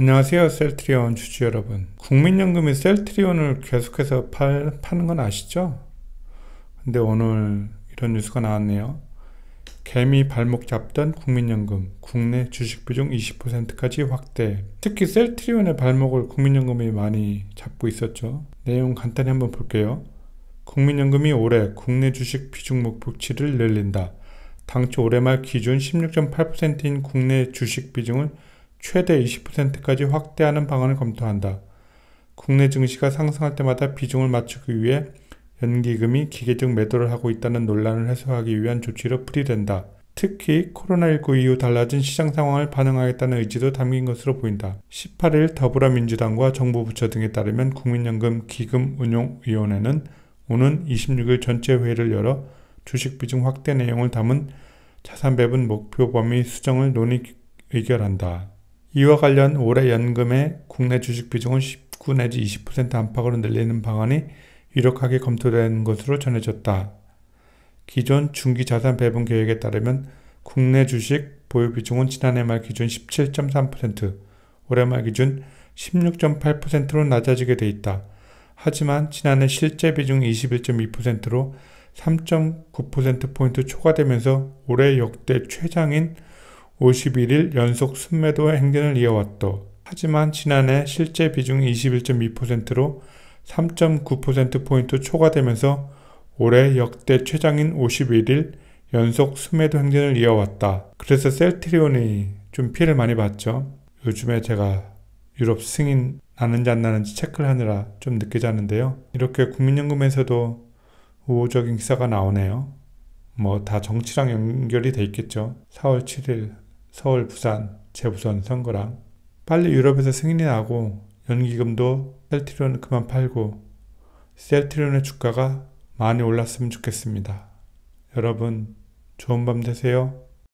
안녕하세요 셀트리온 주주 여러분 국민연금이 셀트리온을 계속해서 팔, 파는 건 아시죠? 근데 오늘 이런 뉴스가 나왔네요 개미 발목 잡던 국민연금 국내 주식 비중 20%까지 확대 특히 셀트리온의 발목을 국민연금이 많이 잡고 있었죠 내용 간단히 한번 볼게요 국민연금이 올해 국내 주식 비중 목표치를 늘린다 당초 올해 말 기준 16.8%인 국내 주식 비중을 최대 20%까지 확대하는 방안을 검토한다. 국내 증시가 상승할 때마다 비중을 맞추기 위해 연기금이 기계적 매도를 하고 있다는 논란을 해소하기 위한 조치로 풀이된다. 특히 코로나19 이후 달라진 시장 상황을 반응하겠다는 의지도 담긴 것으로 보인다. 18일 더불어민주당과 정부 부처 등에 따르면 국민연금 기금운용위원회는 오는 26일 전체 회의를 열어 주식 비중 확대 내용을 담은 자산 배분 목표 범위 수정을 논의 의결한다. 이와 관련 올해 연금의 국내 주식 비중은 19 내지 20% 안팎으로 늘리는 방안이 유력하게 검토된 것으로 전해졌다. 기존 중기 자산 배분 계획에 따르면 국내 주식 보유 비중은 지난해 말 기준 17.3%, 올해 말 기준 16.8%로 낮아지게 돼 있다. 하지만 지난해 실제 비중 21.2%로 3.9%포인트 초과되면서 올해 역대 최장인 51일 연속 순매도의 행진을 이어왔다. 하지만 지난해 실제 비중 21.2%로 3.9%포인트 초과되면서 올해 역대 최장인 51일 연속 순매도 행진을 이어왔다. 그래서 셀트리온이 좀 피해를 많이 봤죠. 요즘에 제가 유럽 승인 나는지 안 나는지 체크를 하느라 좀 늦게 자는데요. 이렇게 국민연금에서도 우호적인 기사가 나오네요. 뭐 다 정치랑 연결이 돼 있겠죠. 4월 7일 서울, 부산, 재부선 선거랑 빨리 유럽에서 승인이 나고 연기금도 셀트리온 그만 팔고 셀트리온의 주가가 많이 올랐으면 좋겠습니다. 여러분 좋은 밤 되세요.